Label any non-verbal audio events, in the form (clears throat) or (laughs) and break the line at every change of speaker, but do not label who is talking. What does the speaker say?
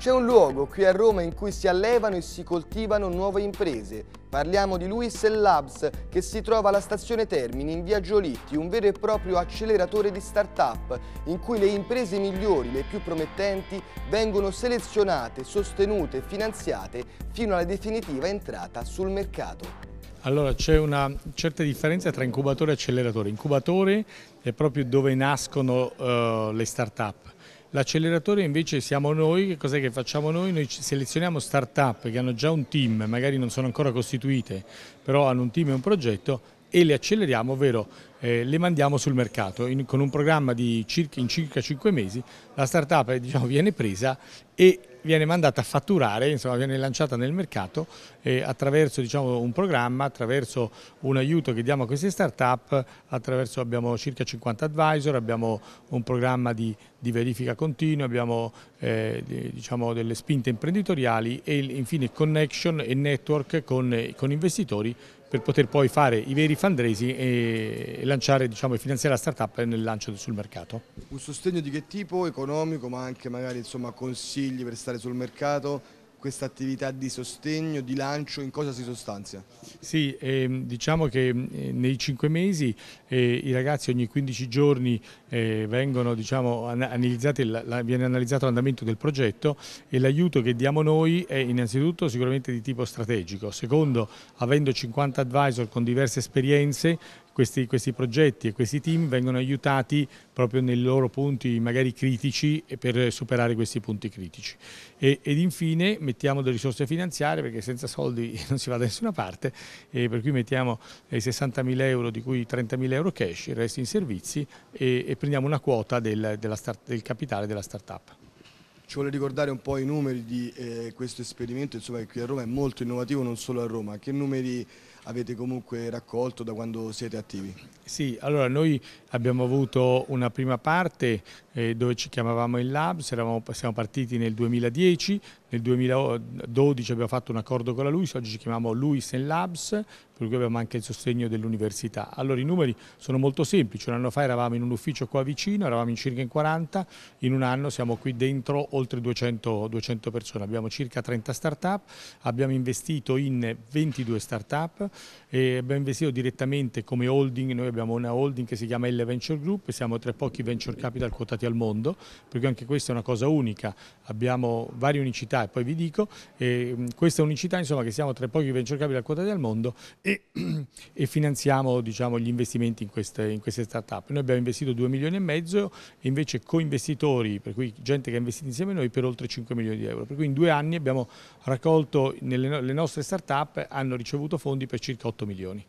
C'è un luogo qui a Roma in cui si allevano e si coltivano nuove imprese. Parliamo di Luis Labs che si trova alla stazione Termini in via Giolitti, un vero e proprio acceleratore di start-up in cui le imprese migliori, le più promettenti, vengono selezionate, sostenute e finanziate fino alla definitiva entrata sul mercato.
Allora c'è una certa differenza tra incubatore e acceleratore. Incubatore è proprio dove nascono uh, le start-up L'acceleratore invece siamo noi, che cos'è che facciamo noi? Noi selezioniamo start-up che hanno già un team, magari non sono ancora costituite, però hanno un team e un progetto e le acceleriamo, ovvero eh, le mandiamo sul mercato in, con un programma di circa, in circa 5 mesi, la startup eh, diciamo, viene presa e viene mandata a fatturare, insomma, viene lanciata nel mercato eh, attraverso diciamo, un programma, attraverso un aiuto che diamo a queste start-up, abbiamo circa 50 advisor, abbiamo un programma di, di verifica continua, abbiamo eh, diciamo, delle spinte imprenditoriali e infine connection e network con, con investitori per poter poi fare i veri fundraising e lanciare diciamo, finanziare la startup nel lancio sul mercato.
Un sostegno di che tipo? Economico ma anche magari insomma, consigli per stare portare sul mercato questa attività di sostegno, di lancio, in cosa si sostanzia?
Sì, ehm, diciamo che eh, nei cinque mesi eh, i ragazzi ogni 15 giorni eh, vengono, diciamo, analizzati, la, viene analizzato l'andamento del progetto e l'aiuto che diamo noi è innanzitutto sicuramente di tipo strategico, secondo avendo 50 advisor con diverse esperienze questi, questi, progetti e questi team vengono aiutati proprio nei loro punti magari critici per superare questi punti critici. E, ed infine mettiamo delle risorse finanziarie perché senza soldi (laughs) non si va da nessuna parte e per cui mettiamo eh, i 60.000 euro di cui 30.000 euro cash, il resto in servizi e, e prendiamo una quota del, start, del capitale della startup.
Ci vuole ricordare un po' i numeri di eh, questo esperimento, insomma, che qui a Roma è molto innovativo, non solo a Roma. Che numeri avete comunque raccolto da quando siete attivi?
Sì, allora noi abbiamo avuto una prima parte eh, dove ci chiamavamo il Labs, eravamo, siamo partiti nel 2010, nel 2012 abbiamo fatto un accordo con la LUIS, oggi ci chiamiamo LUIS Labs, per cui abbiamo anche il sostegno dell'università. Allora i numeri sono molto semplici, un anno fa eravamo in un ufficio qua vicino, eravamo in circa in 40, in un anno siamo qui dentro oltre 200, 200 persone, abbiamo circa 30 start-up, abbiamo investito in 22 start-up e abbiamo investito direttamente come holding, noi abbiamo una holding che si chiama L Venture Group, siamo tra i pochi venture capital quotati al mondo, perché anche questa è una cosa unica, abbiamo varie unicità e poi vi dico, eh, questa unicità insomma, che siamo tra i pochi venture capital a quota mondo e, (clears throat) e finanziamo diciamo, gli investimenti in queste, in queste start-up. Noi abbiamo investito 2 milioni e mezzo e invece co-investitori, per cui gente che ha investito insieme a noi, per oltre 5 milioni di euro. Per cui in due anni abbiamo raccolto, nelle, le nostre start-up hanno ricevuto fondi per circa 8 milioni.